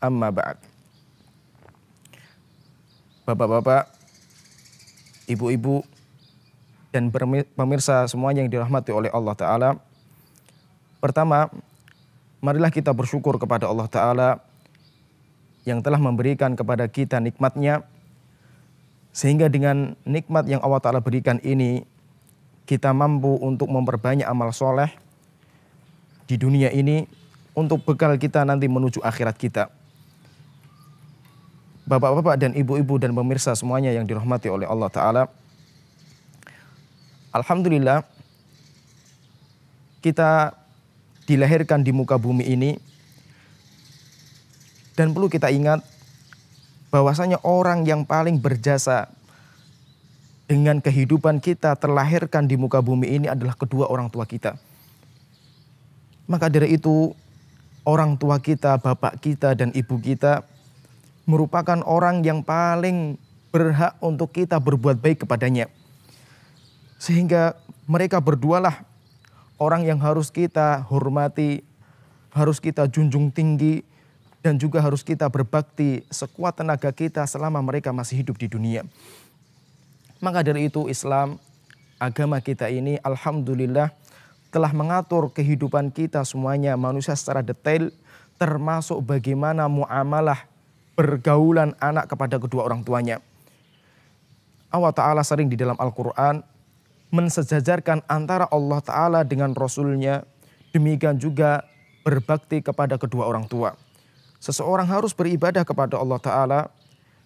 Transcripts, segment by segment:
amma ba'd. Bapak-bapak, ibu-ibu, dan pemirsa semuanya yang dirahmati oleh Allah Ta'ala. Pertama, marilah kita bersyukur kepada Allah Ta'ala yang telah memberikan kepada kita nikmatnya. Sehingga dengan nikmat yang Allah Ta'ala berikan ini, kita mampu untuk memperbanyak amal soleh di dunia ini untuk bekal kita nanti menuju akhirat kita bapak-bapak dan ibu-ibu dan pemirsa semuanya yang dirahmati oleh Allah Ta'ala. Alhamdulillah, kita dilahirkan di muka bumi ini dan perlu kita ingat bahwasanya orang yang paling berjasa dengan kehidupan kita terlahirkan di muka bumi ini adalah kedua orang tua kita. Maka dari itu orang tua kita, bapak kita dan ibu kita merupakan orang yang paling berhak untuk kita berbuat baik kepadanya. Sehingga mereka berdualah orang yang harus kita hormati, harus kita junjung tinggi, dan juga harus kita berbakti sekuat tenaga kita selama mereka masih hidup di dunia. Maka dari itu Islam, agama kita ini Alhamdulillah telah mengatur kehidupan kita semuanya manusia secara detail termasuk bagaimana muamalah pergaulan anak kepada kedua orang tuanya. Allah Ta'ala sering di dalam Al-Quran mensejajarkan antara Allah Ta'ala dengan Rasulnya. Demikian juga berbakti kepada kedua orang tua. Seseorang harus beribadah kepada Allah Ta'ala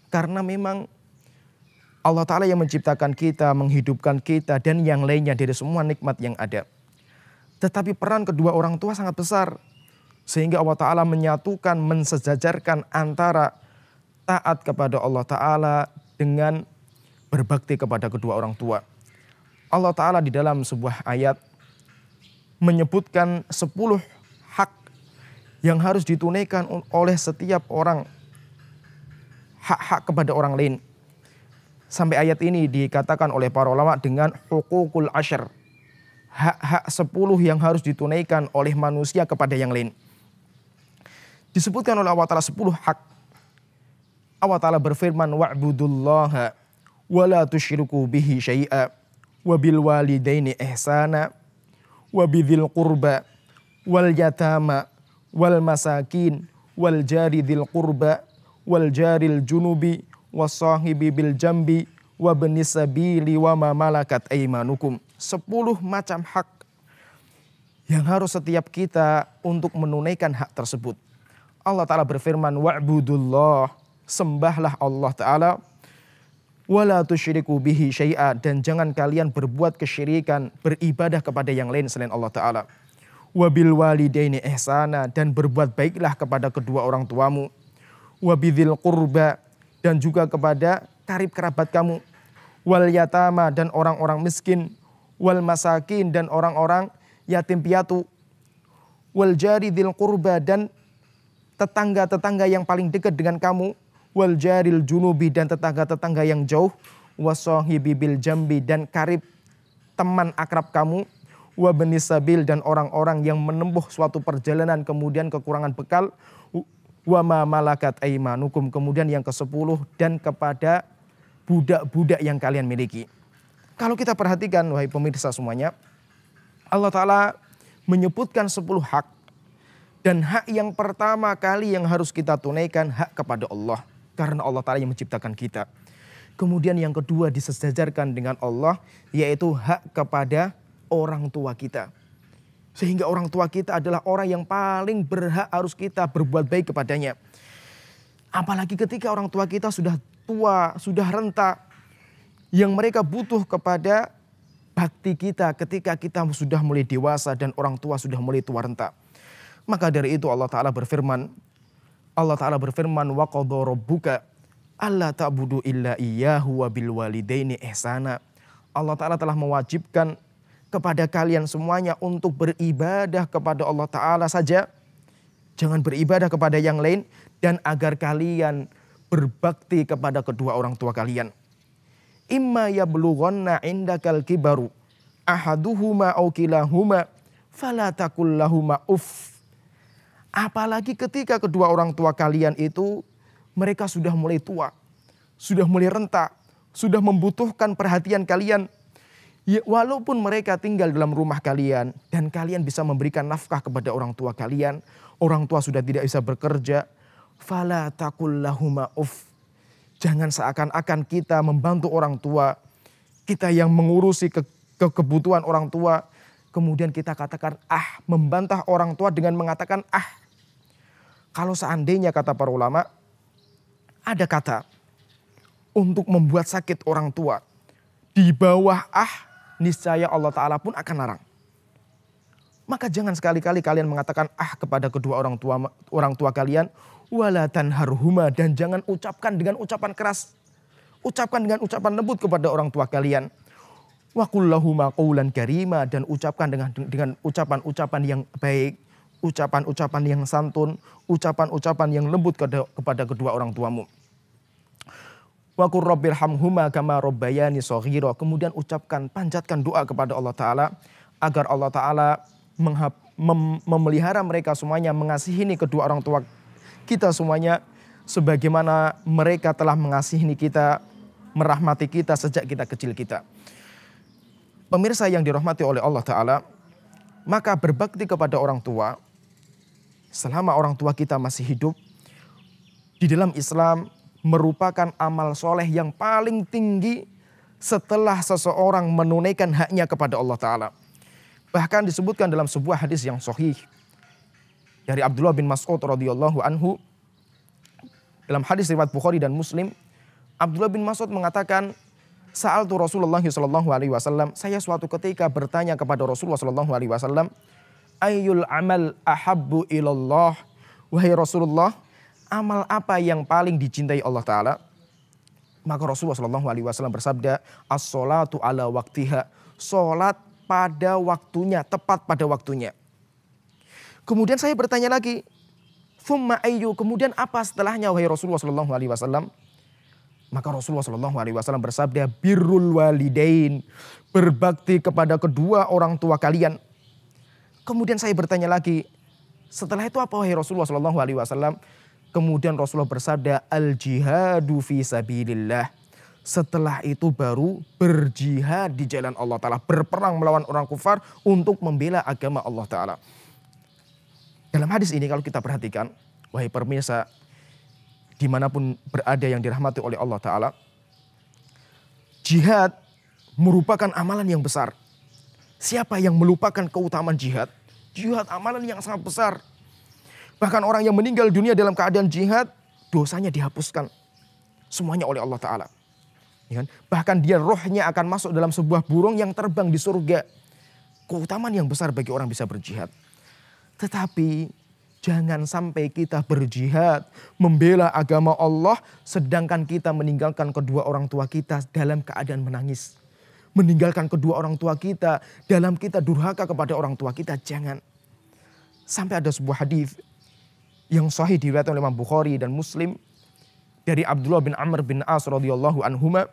karena memang Allah Ta'ala yang menciptakan kita, menghidupkan kita, dan yang lainnya dari semua nikmat yang ada. Tetapi peran kedua orang tua sangat besar sehingga Allah Ta'ala menyatukan, mensejajarkan antara taat kepada Allah Ta'ala dengan berbakti kepada kedua orang tua. Allah Ta'ala di dalam sebuah ayat menyebutkan sepuluh hak yang harus ditunaikan oleh setiap orang. Hak-hak kepada orang lain. Sampai ayat ini dikatakan oleh para ulama dengan hukukul asyar. Hak-hak 10 yang harus ditunaikan oleh manusia kepada yang lain. Disebutkan oleh Allah Ta'ala 10 hak Allah Ta'ala berfirman wa'budullaha wa la tushiruku bihi syai'a wa bil walidaini ihsana wa bidhil qurba wal yatama wal masakin wal jari dhil qurba wal jaril junubi sahibi bil jambi wa benisabili wa ma malakat aimanukum. Sepuluh macam hak yang harus setiap kita untuk menunaikan hak tersebut. Allah Ta'ala berfirman, wa'budullah sembahlah Allah Ta'ala. Wala tushiriku bihi syai'a dan jangan kalian berbuat kesyirikan, beribadah kepada yang lain selain Allah Ta'ala. Wabil walidaini ihsana dan berbuat baiklah kepada kedua orang tuamu. Wabidil kurba dan juga kepada karib kerabat kamu. Wal yatama dan orang-orang miskin. Wal masakin dan orang-orang yatim piatu. Wal jari dil kurba dan tetangga-tetangga yang paling dekat dengan kamu wal jaril junubi dan tetangga-tetangga yang jauh, wasohibi bil jambi dan karib teman akrab kamu, wa Benisabil dan orang-orang yang menempuh suatu perjalanan kemudian kekurangan bekal, wama malakat aimanukum kemudian yang ke sepuluh dan kepada budak-budak yang kalian miliki. Kalau kita perhatikan wahai pemirsa semuanya, Allah Ta'ala menyebutkan sepuluh hak. Dan hak yang pertama kali yang harus kita tunaikan hak kepada Allah karena Allah Ta'ala yang menciptakan kita. Kemudian yang kedua disejajarkan dengan Allah yaitu hak kepada orang tua kita. Sehingga orang tua kita adalah orang yang paling berhak harus kita berbuat baik kepadanya. Apalagi ketika orang tua kita sudah tua, sudah renta. Yang mereka butuh kepada bakti kita ketika kita sudah mulai dewasa dan orang tua sudah mulai tua renta. Maka dari itu Allah Ta'ala berfirman, Allah Ta'ala berfirman, wa buka Allah ta'budu illa iyyahu wa bil walidaini ihsana. Allah Ta'ala telah mewajibkan kepada kalian semuanya untuk beribadah kepada Allah Ta'ala saja. Jangan beribadah kepada yang lain dan agar kalian berbakti kepada kedua orang tua kalian. Imma yablughanna indakal kibaru ahaduhuma au kilahuma fala uff Apalagi ketika kedua orang tua kalian itu mereka sudah mulai tua, sudah mulai renta, sudah membutuhkan perhatian kalian. Ya, walaupun mereka tinggal dalam rumah kalian dan kalian bisa memberikan nafkah kepada orang tua kalian, orang tua sudah tidak bisa bekerja, fala takullahuma uf. Jangan seakan-akan kita membantu orang tua, kita yang mengurusi ke, ke kebutuhan orang tua, kemudian kita katakan ah, membantah orang tua dengan mengatakan ah, kalau seandainya kata para ulama, ada kata untuk membuat sakit orang tua di bawah ah niscaya Allah Ta'ala pun akan larang. Maka jangan sekali-kali kalian mengatakan ah kepada kedua orang tua orang tua kalian walatan harhuma dan jangan ucapkan dengan ucapan keras. Ucapkan dengan ucapan lembut kepada orang tua kalian. Wa qaulan karima dan ucapkan dengan dengan ucapan-ucapan yang baik ucapan-ucapan yang santun, ucapan-ucapan yang lembut kepada kedua orang tuamu. Wa kama rabbayani Kemudian ucapkan, panjatkan doa kepada Allah taala agar Allah taala memelihara mereka semuanya, mengasihi kedua orang tua kita semuanya sebagaimana mereka telah mengasihi kita, merahmati kita sejak kita kecil kita. Pemirsa yang dirahmati oleh Allah taala, maka berbakti kepada orang tua selama orang tua kita masih hidup, di dalam Islam merupakan amal soleh yang paling tinggi setelah seseorang menunaikan haknya kepada Allah Ta'ala. Bahkan disebutkan dalam sebuah hadis yang sahih dari Abdullah bin Mas'ud radhiyallahu anhu dalam hadis riwayat Bukhari dan Muslim Abdullah bin Mas'ud mengatakan Sa'al Rasulullah sallallahu alaihi wasallam saya suatu ketika bertanya kepada Rasulullah sallallahu alaihi wasallam Ayul amal ahabbu ilallah. Wahai Rasulullah, amal apa yang paling dicintai Allah Ta'ala? Maka Rasulullah Shallallahu Alaihi Wasallam bersabda, as-salatu ala waktiha. Solat pada waktunya, tepat pada waktunya. Kemudian saya bertanya lagi, Thumma ayu, kemudian apa setelahnya wahai Rasulullah Shallallahu Alaihi Wasallam? Maka Rasulullah Shallallahu Alaihi Wasallam bersabda, birrul walidain, berbakti kepada kedua orang tua kalian. Kemudian saya bertanya lagi, setelah itu apa wahai Rasulullah Shallallahu Alaihi Wasallam? Kemudian Rasulullah bersabda, al jihadu fi sabillillah. Setelah itu baru berjihad di jalan Allah Ta'ala. Berperang melawan orang kufar untuk membela agama Allah Ta'ala. Dalam hadis ini kalau kita perhatikan, wahai pemirsa, dimanapun berada yang dirahmati oleh Allah Ta'ala, jihad merupakan amalan yang besar. Siapa yang melupakan keutamaan jihad? Jihad amalan yang sangat besar. Bahkan orang yang meninggal dunia dalam keadaan jihad, dosanya dihapuskan. Semuanya oleh Allah Ta'ala. Ya kan? Bahkan dia rohnya akan masuk dalam sebuah burung yang terbang di surga. Keutamaan yang besar bagi orang bisa berjihad. Tetapi jangan sampai kita berjihad membela agama Allah sedangkan kita meninggalkan kedua orang tua kita dalam keadaan menangis meninggalkan kedua orang tua kita, dalam kita durhaka kepada orang tua kita, jangan. Sampai ada sebuah hadis yang sahih diriwayatkan oleh Imam Bukhari dan Muslim dari Abdullah bin Amr bin As radhiyallahu anhuma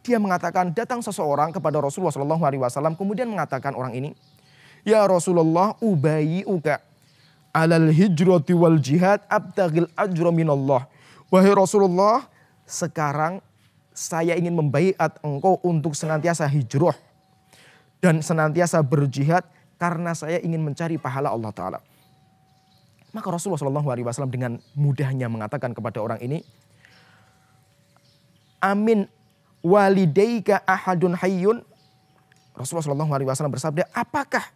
dia mengatakan datang seseorang kepada Rasulullah Shallallahu Alaihi Wasallam kemudian mengatakan orang ini ya Rasulullah ubayi uka alal hijrati wal jihad abtagil ajra minallah wahai Rasulullah sekarang saya ingin membaiat engkau untuk senantiasa hijrah dan senantiasa berjihad karena saya ingin mencari pahala Allah Ta'ala. Maka Rasulullah Shallallahu Alaihi Wasallam dengan mudahnya mengatakan kepada orang ini, Amin walidayka ahadun hayyun. Rasulullah Shallallahu Alaihi Wasallam bersabda, apakah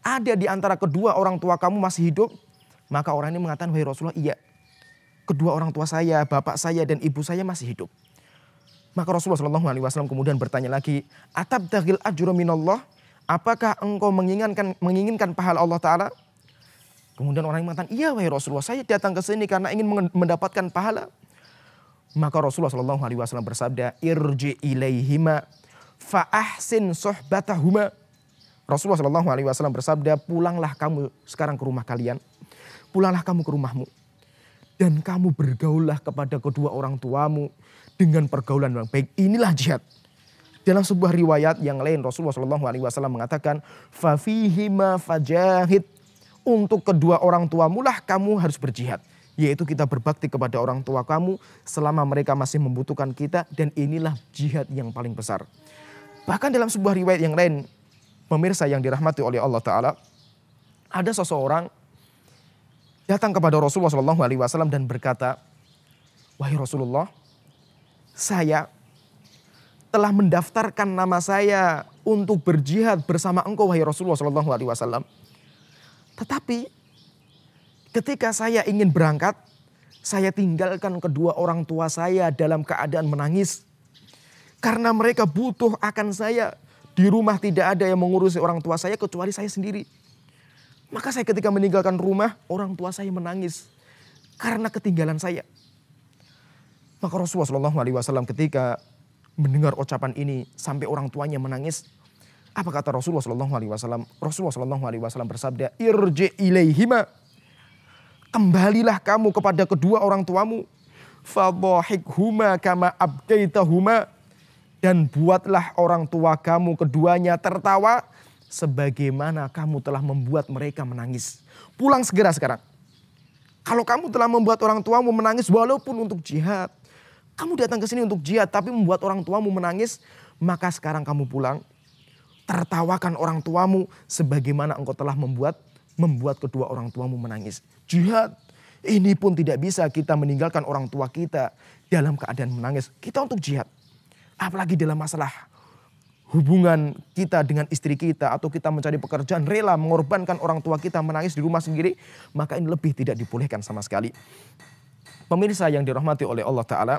ada di antara kedua orang tua kamu masih hidup? Maka orang ini mengatakan, wahai Rasulullah, iya. Kedua orang tua saya, bapak saya, dan ibu saya masih hidup. Maka Rasulullah Shallallahu Alaihi Wasallam kemudian bertanya lagi, Atab dahil ajro minallah, apakah engkau menginginkan menginginkan pahala Allah Taala? Kemudian orang yang mengatakan, iya wahai Rasulullah, saya datang ke sini karena ingin mendapatkan pahala. Maka Rasulullah Shallallahu Alaihi Wasallam bersabda, irji ilaihima faahsin sohbatahuma. Rasulullah Shallallahu Alaihi Wasallam bersabda, pulanglah kamu sekarang ke rumah kalian, pulanglah kamu ke rumahmu dan kamu bergaulah kepada kedua orang tuamu dengan pergaulan yang baik. Inilah jihad. Dalam sebuah riwayat yang lain Rasulullah SAW mengatakan, "Fafihima fajahid." Untuk kedua orang tuamu lah kamu harus berjihad. Yaitu kita berbakti kepada orang tua kamu selama mereka masih membutuhkan kita dan inilah jihad yang paling besar. Bahkan dalam sebuah riwayat yang lain, pemirsa yang dirahmati oleh Allah Ta'ala, ada seseorang datang kepada Rasulullah SAW dan berkata, wahai Rasulullah, saya telah mendaftarkan nama saya untuk berjihad bersama engkau wahai Rasulullah Shallallahu Tetapi ketika saya ingin berangkat, saya tinggalkan kedua orang tua saya dalam keadaan menangis karena mereka butuh akan saya. Di rumah tidak ada yang mengurusi orang tua saya kecuali saya sendiri. Maka saya ketika meninggalkan rumah, orang tua saya menangis karena ketinggalan saya. Maka Rasulullah Shallallahu Alaihi Wasallam ketika mendengar ucapan ini sampai orang tuanya menangis, apa kata Rasulullah Shallallahu Alaihi Wasallam? Rasulullah Shallallahu Alaihi Wasallam bersabda, Irje ilaihima, kembalilah kamu kepada kedua orang tuamu, fadohikhuma kama abdaitahuma, dan buatlah orang tua kamu keduanya tertawa sebagaimana kamu telah membuat mereka menangis. Pulang segera sekarang. Kalau kamu telah membuat orang tuamu menangis walaupun untuk jihad. Kamu datang ke sini untuk jihad tapi membuat orang tuamu menangis. Maka sekarang kamu pulang. Tertawakan orang tuamu sebagaimana engkau telah membuat membuat kedua orang tuamu menangis. Jihad ini pun tidak bisa kita meninggalkan orang tua kita dalam keadaan menangis. Kita untuk jihad. Apalagi dalam masalah hubungan kita dengan istri kita atau kita mencari pekerjaan rela mengorbankan orang tua kita menangis di rumah sendiri maka ini lebih tidak dipulihkan sama sekali. Pemirsa yang dirahmati oleh Allah taala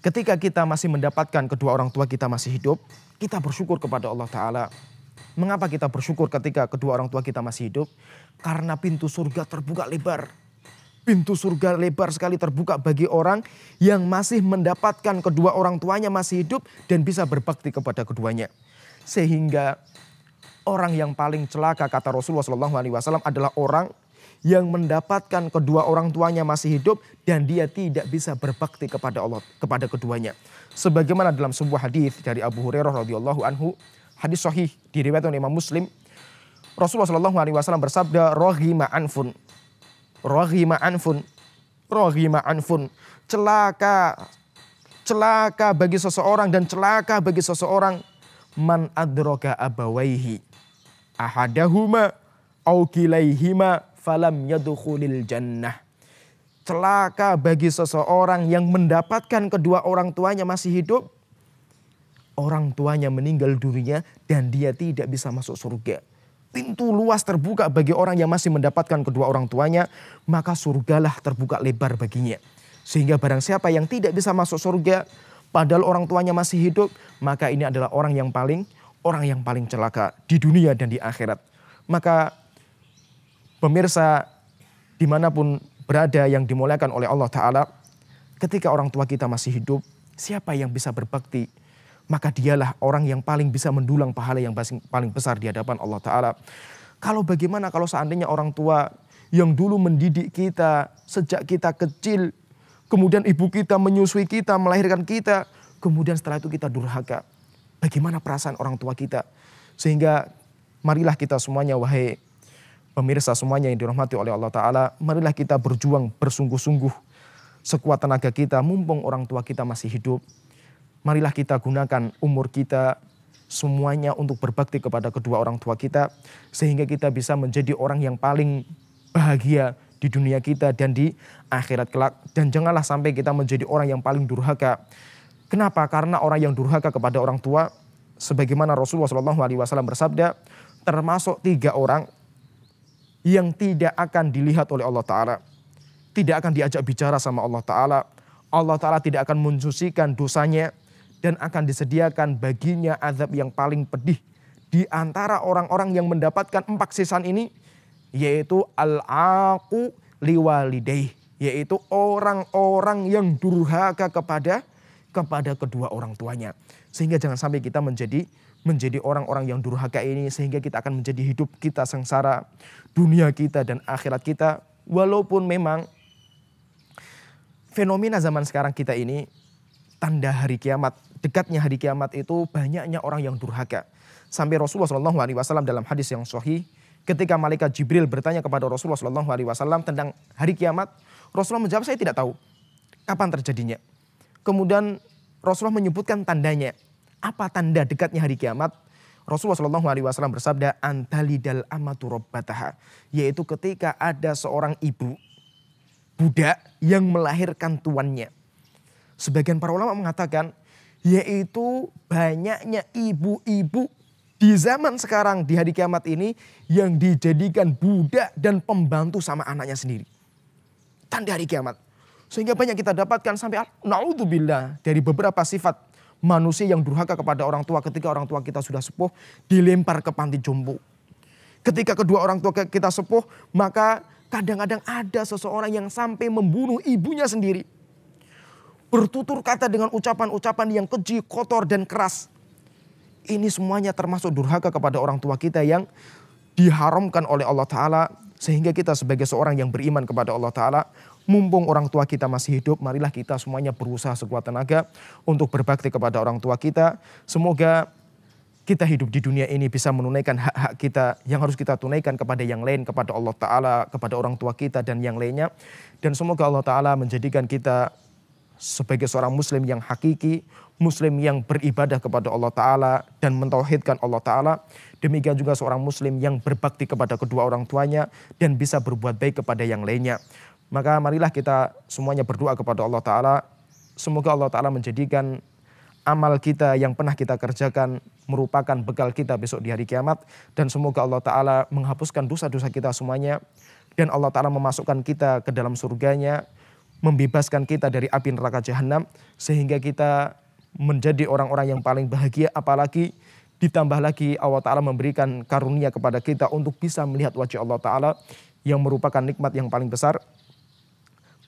ketika kita masih mendapatkan kedua orang tua kita masih hidup kita bersyukur kepada Allah taala. Mengapa kita bersyukur ketika kedua orang tua kita masih hidup? Karena pintu surga terbuka lebar Pintu surga lebar sekali terbuka bagi orang yang masih mendapatkan kedua orang tuanya masih hidup dan bisa berbakti kepada keduanya. Sehingga orang yang paling celaka kata Rasulullah SAW adalah orang yang mendapatkan kedua orang tuanya masih hidup dan dia tidak bisa berbakti kepada Allah kepada keduanya. Sebagaimana dalam sebuah hadis dari Abu Hurairah radhiyallahu anhu, hadis sahih diriwayatkan oleh Imam Muslim. Rasulullah Shallallahu alaihi wasallam bersabda, anfun Rohima anfun. Rohima anfun. Celaka. Celaka bagi seseorang dan celaka bagi seseorang. Man adroka abawaihi. Ahadahuma au kilaihima falam yadukhulil jannah. Celaka bagi seseorang yang mendapatkan kedua orang tuanya masih hidup. Orang tuanya meninggal dunia dan dia tidak bisa masuk surga pintu luas terbuka bagi orang yang masih mendapatkan kedua orang tuanya, maka surgalah terbuka lebar baginya. Sehingga barang siapa yang tidak bisa masuk surga, padahal orang tuanya masih hidup, maka ini adalah orang yang paling orang yang paling celaka di dunia dan di akhirat. Maka pemirsa dimanapun berada yang dimuliakan oleh Allah Ta'ala, ketika orang tua kita masih hidup, siapa yang bisa berbakti maka dialah orang yang paling bisa mendulang pahala yang paling besar di hadapan Allah Ta'ala. Kalau bagaimana kalau seandainya orang tua yang dulu mendidik kita sejak kita kecil, kemudian ibu kita menyusui kita, melahirkan kita, kemudian setelah itu kita durhaka. Bagaimana perasaan orang tua kita? Sehingga marilah kita semuanya wahai pemirsa semuanya yang dirahmati oleh Allah Ta'ala, marilah kita berjuang bersungguh-sungguh sekuat tenaga kita, mumpung orang tua kita masih hidup, marilah kita gunakan umur kita semuanya untuk berbakti kepada kedua orang tua kita sehingga kita bisa menjadi orang yang paling bahagia di dunia kita dan di akhirat kelak dan janganlah sampai kita menjadi orang yang paling durhaka. Kenapa? Karena orang yang durhaka kepada orang tua sebagaimana Rasulullah Shallallahu alaihi wasallam bersabda termasuk tiga orang yang tidak akan dilihat oleh Allah taala. Tidak akan diajak bicara sama Allah taala. Allah taala tidak akan mensucikan dosanya dan akan disediakan baginya azab yang paling pedih di antara orang-orang yang mendapatkan empat sisan ini yaitu al-aqu liwalidayh yaitu orang-orang yang durhaka kepada kepada kedua orang tuanya sehingga jangan sampai kita menjadi menjadi orang-orang yang durhaka ini sehingga kita akan menjadi hidup kita sengsara dunia kita dan akhirat kita walaupun memang fenomena zaman sekarang kita ini tanda hari kiamat, dekatnya hari kiamat itu banyaknya orang yang durhaka. Sampai Rasulullah Shallallahu Alaihi Wasallam dalam hadis yang sahih, ketika malaikat Jibril bertanya kepada Rasulullah Shallallahu Alaihi Wasallam tentang hari kiamat, Rasulullah menjawab saya tidak tahu kapan terjadinya. Kemudian Rasulullah menyebutkan tandanya. Apa tanda dekatnya hari kiamat? Rasulullah Shallallahu Alaihi Wasallam bersabda, antalidal amatu robbataha, yaitu ketika ada seorang ibu budak yang melahirkan tuannya. Sebagian para ulama mengatakan yaitu banyaknya ibu-ibu di zaman sekarang di hari kiamat ini yang dijadikan budak dan pembantu sama anaknya sendiri. Tanda hari kiamat. Sehingga banyak kita dapatkan sampai naudzubillah dari beberapa sifat manusia yang durhaka kepada orang tua ketika orang tua kita sudah sepuh dilempar ke panti jompo. Ketika kedua orang tua kita sepuh, maka kadang-kadang ada seseorang yang sampai membunuh ibunya sendiri bertutur kata dengan ucapan-ucapan yang keji, kotor, dan keras. Ini semuanya termasuk durhaka kepada orang tua kita yang diharamkan oleh Allah Ta'ala. Sehingga kita sebagai seorang yang beriman kepada Allah Ta'ala, mumpung orang tua kita masih hidup, marilah kita semuanya berusaha sekuat tenaga untuk berbakti kepada orang tua kita. Semoga kita hidup di dunia ini bisa menunaikan hak-hak kita yang harus kita tunaikan kepada yang lain, kepada Allah Ta'ala, kepada orang tua kita dan yang lainnya. Dan semoga Allah Ta'ala menjadikan kita sebagai seorang muslim yang hakiki, muslim yang beribadah kepada Allah Ta'ala dan mentauhidkan Allah Ta'ala. Demikian juga seorang muslim yang berbakti kepada kedua orang tuanya dan bisa berbuat baik kepada yang lainnya. Maka marilah kita semuanya berdoa kepada Allah Ta'ala. Semoga Allah Ta'ala menjadikan amal kita yang pernah kita kerjakan merupakan bekal kita besok di hari kiamat. Dan semoga Allah Ta'ala menghapuskan dosa-dosa kita semuanya. Dan Allah Ta'ala memasukkan kita ke dalam surganya membebaskan kita dari api neraka jahanam sehingga kita menjadi orang-orang yang paling bahagia apalagi ditambah lagi Allah Ta'ala memberikan karunia kepada kita untuk bisa melihat wajah Allah Ta'ala yang merupakan nikmat yang paling besar.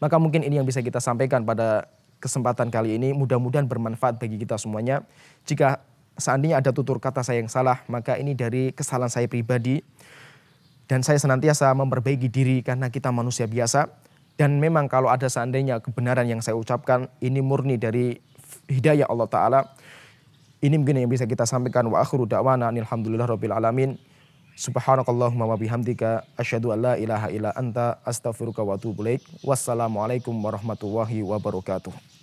Maka mungkin ini yang bisa kita sampaikan pada kesempatan kali ini. Mudah-mudahan bermanfaat bagi kita semuanya. Jika seandainya ada tutur kata saya yang salah, maka ini dari kesalahan saya pribadi. Dan saya senantiasa memperbaiki diri karena kita manusia biasa. Dan memang kalau ada seandainya kebenaran yang saya ucapkan ini murni dari hidayah Allah Ta'ala. Ini mungkin yang bisa kita sampaikan. Wa akhiru da'wana alhamdulillah rabbil alamin. Subhanakallahumma wa bihamdika asyhadu an la ilaha illa anta astaghfiruka wa atubu ilaik. Wassalamualaikum warahmatullahi wabarakatuh.